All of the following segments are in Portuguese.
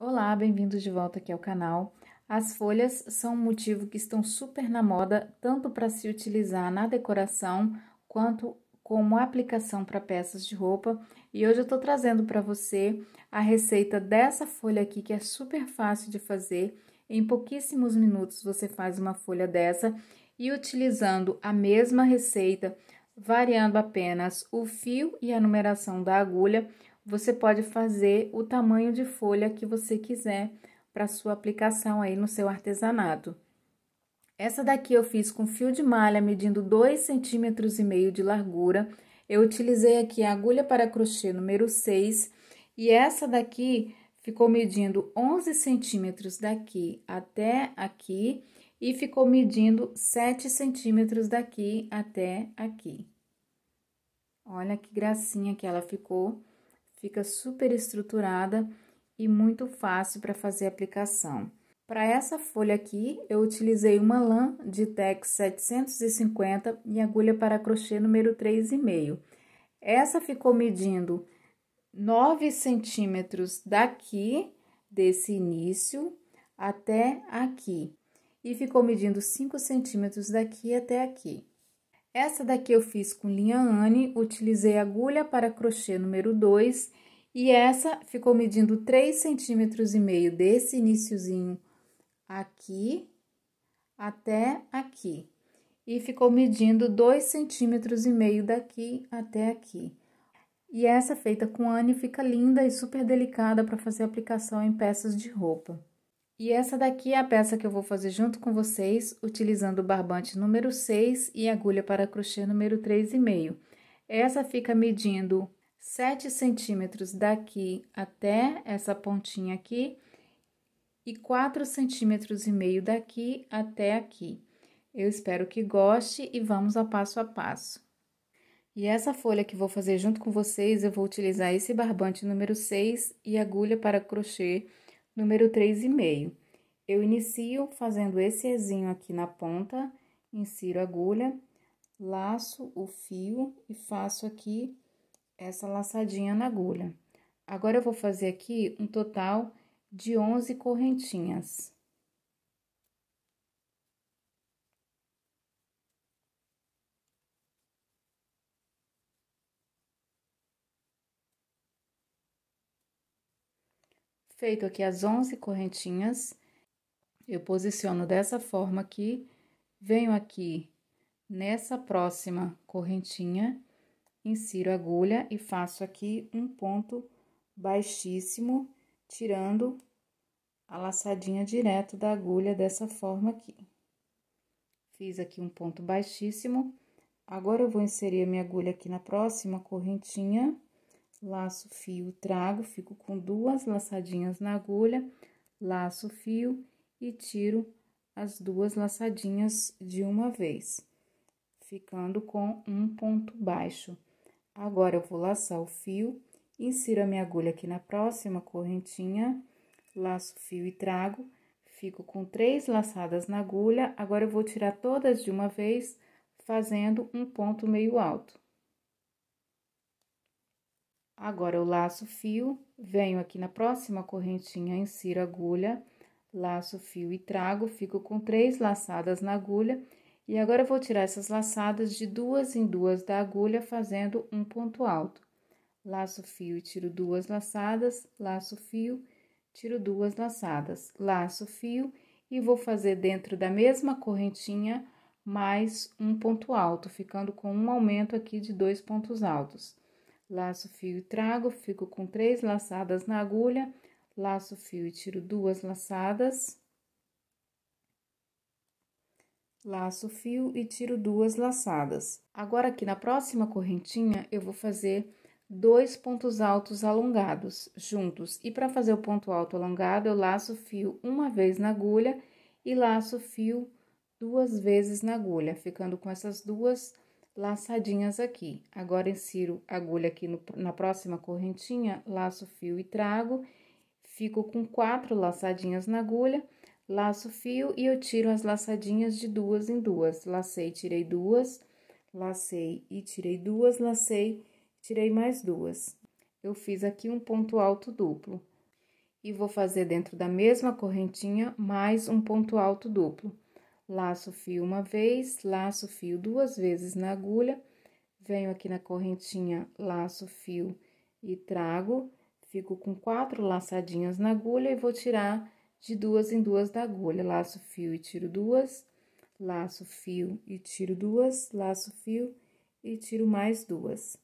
Olá, bem-vindos de volta aqui ao canal. As folhas são um motivo que estão super na moda, tanto para se utilizar na decoração quanto como aplicação para peças de roupa. E hoje eu estou trazendo para você a receita dessa folha aqui, que é super fácil de fazer. Em pouquíssimos minutos você faz uma folha dessa e utilizando a mesma receita, variando apenas o fio e a numeração da agulha, você pode fazer o tamanho de folha que você quiser para sua aplicação aí no seu artesanato. Essa daqui eu fiz com fio de malha medindo 2,5 cm de largura. Eu utilizei aqui a agulha para crochê número 6 e essa daqui ficou medindo 11 centímetros daqui até aqui e ficou medindo 7 centímetros daqui até aqui. Olha que gracinha que ela ficou fica super estruturada e muito fácil para fazer aplicação. Para essa folha aqui, eu utilizei uma lã de Tex 750 e agulha para crochê número 3,5. Essa ficou medindo 9 centímetros daqui, desse início, até aqui. E ficou medindo 5 centímetros daqui até aqui. Essa daqui eu fiz com linha Anne, utilizei agulha para crochê número 2 e essa ficou medindo 3,5 centímetros e meio desse iníciozinho aqui até aqui. E ficou medindo 2,5 centímetros e meio daqui até aqui. E essa feita com Anne fica linda e super delicada para fazer aplicação em peças de roupa. E essa daqui é a peça que eu vou fazer junto com vocês, utilizando o barbante número 6 e agulha para crochê número 3,5. Essa fica medindo 7 centímetros daqui até essa pontinha aqui e 4 centímetros e meio daqui até aqui. Eu espero que goste e vamos a passo a passo. E essa folha que vou fazer junto com vocês, eu vou utilizar esse barbante número 6 e agulha para crochê Número e meio. Eu inicio fazendo esse Ezinho aqui na ponta, insiro agulha, laço o fio e faço aqui essa laçadinha na agulha. Agora, eu vou fazer aqui um total de 11 correntinhas. Feito aqui as 11 correntinhas, eu posiciono dessa forma aqui, venho aqui nessa próxima correntinha, insiro a agulha e faço aqui um ponto baixíssimo, tirando a laçadinha direto da agulha dessa forma aqui. Fiz aqui um ponto baixíssimo, agora eu vou inserir a minha agulha aqui na próxima correntinha laço fio, trago, fico com duas laçadinhas na agulha, laço fio e tiro as duas laçadinhas de uma vez, ficando com um ponto baixo. Agora, eu vou laçar o fio, insiro a minha agulha aqui na próxima correntinha, laço fio e trago, fico com três laçadas na agulha, agora eu vou tirar todas de uma vez, fazendo um ponto meio alto. Agora, eu laço fio, venho aqui na próxima correntinha, insiro agulha, laço fio e trago, fico com três laçadas na agulha. E agora, eu vou tirar essas laçadas de duas em duas da agulha, fazendo um ponto alto. Laço fio e tiro duas laçadas, laço fio, tiro duas laçadas, laço fio e vou fazer dentro da mesma correntinha mais um ponto alto, ficando com um aumento aqui de dois pontos altos laço, fio e trago, fico com três laçadas na agulha, laço, fio e tiro duas laçadas, laço, fio e tiro duas laçadas. Agora, aqui na próxima correntinha, eu vou fazer dois pontos altos alongados juntos. E para fazer o ponto alto alongado, eu laço fio uma vez na agulha e laço fio duas vezes na agulha, ficando com essas duas laçadinhas aqui. Agora insiro agulha aqui no, na próxima correntinha, laço fio e trago, fico com quatro laçadinhas na agulha, laço fio e eu tiro as laçadinhas de duas em duas. Lacei, tirei duas, lacei e tirei duas, lacei, tirei mais duas. Eu fiz aqui um ponto alto duplo. E vou fazer dentro da mesma correntinha mais um ponto alto duplo laço fio uma vez, laço fio duas vezes na agulha, venho aqui na correntinha, laço fio e trago, fico com quatro laçadinhas na agulha e vou tirar de duas em duas da agulha, laço fio e tiro duas, laço fio e tiro duas, laço fio e tiro mais duas.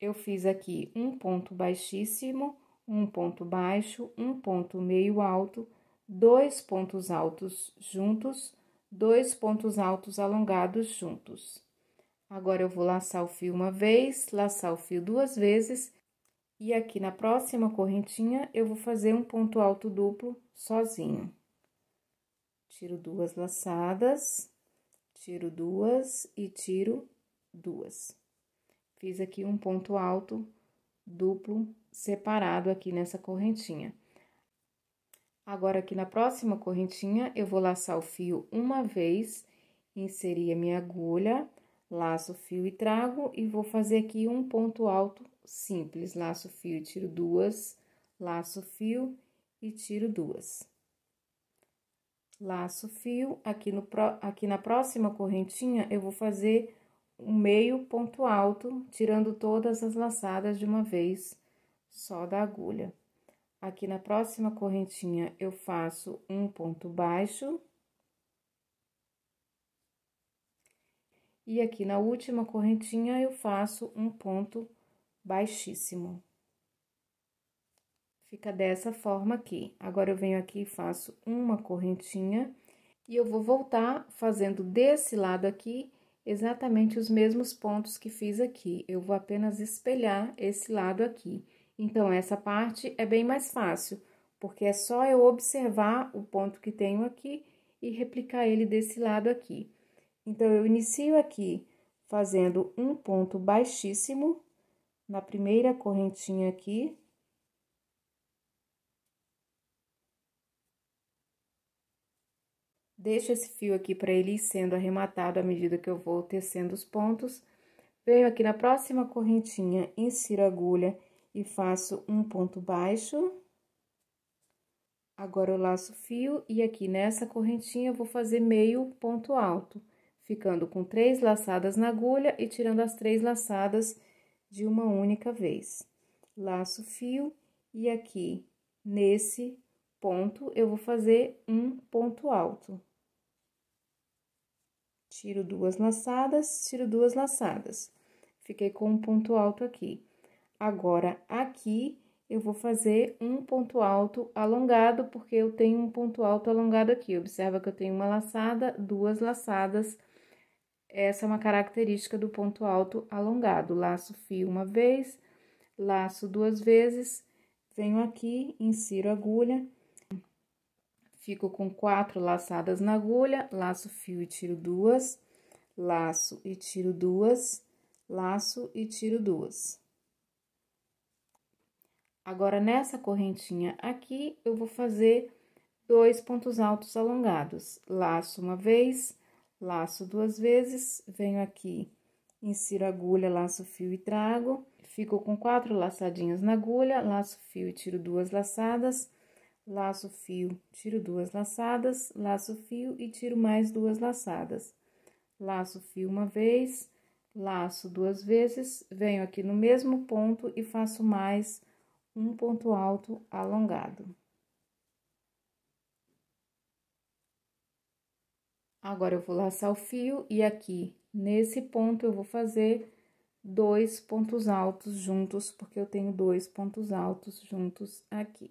Eu fiz aqui um ponto baixíssimo, um ponto baixo, um ponto meio alto, dois pontos altos juntos, dois pontos altos alongados juntos. Agora eu vou laçar o fio uma vez, laçar o fio duas vezes e aqui na próxima correntinha eu vou fazer um ponto alto duplo sozinho. Tiro duas laçadas, tiro duas e tiro duas. Fiz aqui um ponto alto duplo separado aqui nessa correntinha. Agora, aqui na próxima correntinha, eu vou laçar o fio uma vez, inserir a minha agulha, laço o fio e trago, e vou fazer aqui um ponto alto simples, laço o fio e tiro duas, laço o fio e tiro duas. Laço o fio, aqui, no, aqui na próxima correntinha, eu vou fazer um meio ponto alto, tirando todas as laçadas de uma vez, só da agulha. Aqui na próxima correntinha, eu faço um ponto baixo. E aqui na última correntinha, eu faço um ponto baixíssimo. Fica dessa forma aqui. Agora, eu venho aqui e faço uma correntinha. E eu vou voltar fazendo desse lado aqui exatamente os mesmos pontos que fiz aqui. Eu vou apenas espelhar esse lado aqui. Então, essa parte é bem mais fácil, porque é só eu observar o ponto que tenho aqui e replicar ele desse lado aqui. Então, eu inicio aqui fazendo um ponto baixíssimo na primeira correntinha aqui. Deixo esse fio aqui para ele ir sendo arrematado à medida que eu vou tecendo os pontos. Venho aqui na próxima correntinha, insiro a agulha e faço um ponto baixo. Agora eu laço fio e aqui nessa correntinha eu vou fazer meio ponto alto, ficando com três laçadas na agulha e tirando as três laçadas de uma única vez. Laço fio e aqui nesse ponto eu vou fazer um ponto alto. Tiro duas laçadas, tiro duas laçadas. Fiquei com um ponto alto aqui. Agora, aqui eu vou fazer um ponto alto alongado, porque eu tenho um ponto alto alongado aqui. Observa que eu tenho uma laçada, duas laçadas. Essa é uma característica do ponto alto alongado. Laço fio uma vez, laço duas vezes, venho aqui, insiro agulha, fico com quatro laçadas na agulha, laço fio e tiro duas, laço e tiro duas, laço e tiro duas. Agora, nessa correntinha aqui, eu vou fazer dois pontos altos alongados. Laço uma vez, laço duas vezes, venho aqui, insiro agulha, laço fio e trago. Fico com quatro laçadinhas na agulha, laço fio e tiro duas laçadas. Laço fio, tiro duas laçadas, laço fio e tiro mais duas laçadas. Laço fio uma vez, laço duas vezes, venho aqui no mesmo ponto e faço mais um ponto alto alongado. Agora eu vou laçar o fio e aqui nesse ponto eu vou fazer dois pontos altos juntos, porque eu tenho dois pontos altos juntos aqui.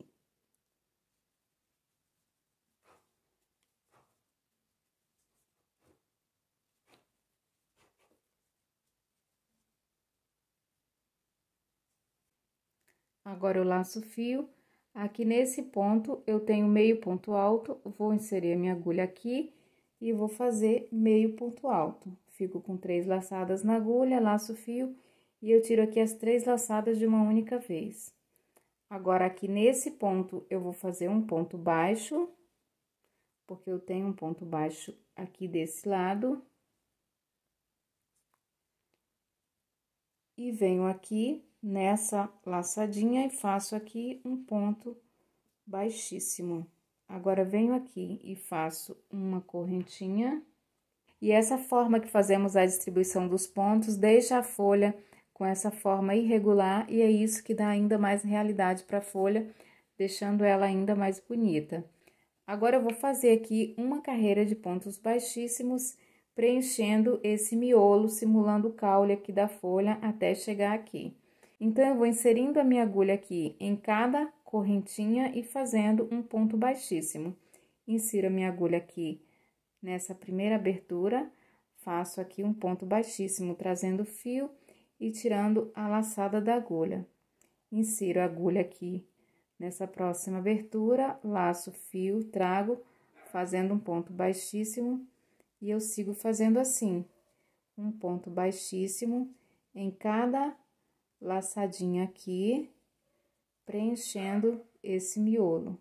Agora eu laço o fio. Aqui nesse ponto, eu tenho meio ponto alto, vou inserir a minha agulha aqui e vou fazer meio ponto alto. Fico com três laçadas na agulha, laço o fio e eu tiro aqui as três laçadas de uma única vez. Agora, aqui nesse ponto, eu vou fazer um ponto baixo, porque eu tenho um ponto baixo aqui desse lado. E venho aqui nessa laçadinha e faço aqui um ponto baixíssimo. Agora, venho aqui e faço uma correntinha. E essa forma que fazemos a distribuição dos pontos deixa a folha com essa forma irregular e é isso que dá ainda mais realidade para a folha, deixando ela ainda mais bonita. Agora, eu vou fazer aqui uma carreira de pontos baixíssimos, preenchendo esse miolo, simulando o caule aqui da folha até chegar aqui. Então, eu vou inserindo a minha agulha aqui em cada correntinha e fazendo um ponto baixíssimo. Insiro a minha agulha aqui nessa primeira abertura, faço aqui um ponto baixíssimo, trazendo o fio e tirando a laçada da agulha. Insiro a agulha aqui nessa próxima abertura, laço fio, trago, fazendo um ponto baixíssimo, e eu sigo fazendo assim, um ponto baixíssimo em cada laçadinha aqui, preenchendo esse miolo.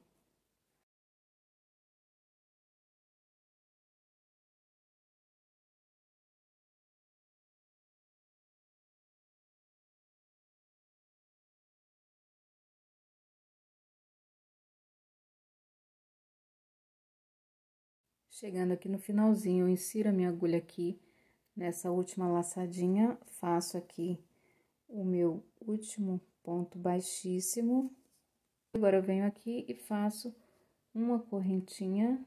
Chegando aqui no finalzinho, eu insiro a minha agulha aqui nessa última laçadinha, faço aqui o meu último ponto baixíssimo. Agora eu venho aqui e faço uma correntinha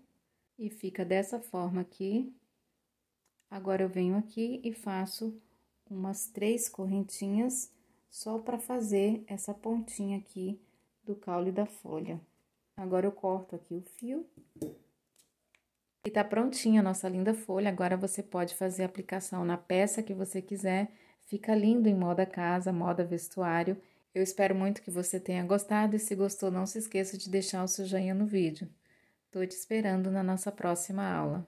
e fica dessa forma aqui. Agora eu venho aqui e faço umas três correntinhas só para fazer essa pontinha aqui do caule da folha. Agora eu corto aqui o fio. E tá prontinha a nossa linda folha. Agora você pode fazer a aplicação na peça que você quiser. Fica lindo em moda casa, moda vestuário. Eu espero muito que você tenha gostado e se gostou, não se esqueça de deixar o seu joinha no vídeo. Estou te esperando na nossa próxima aula.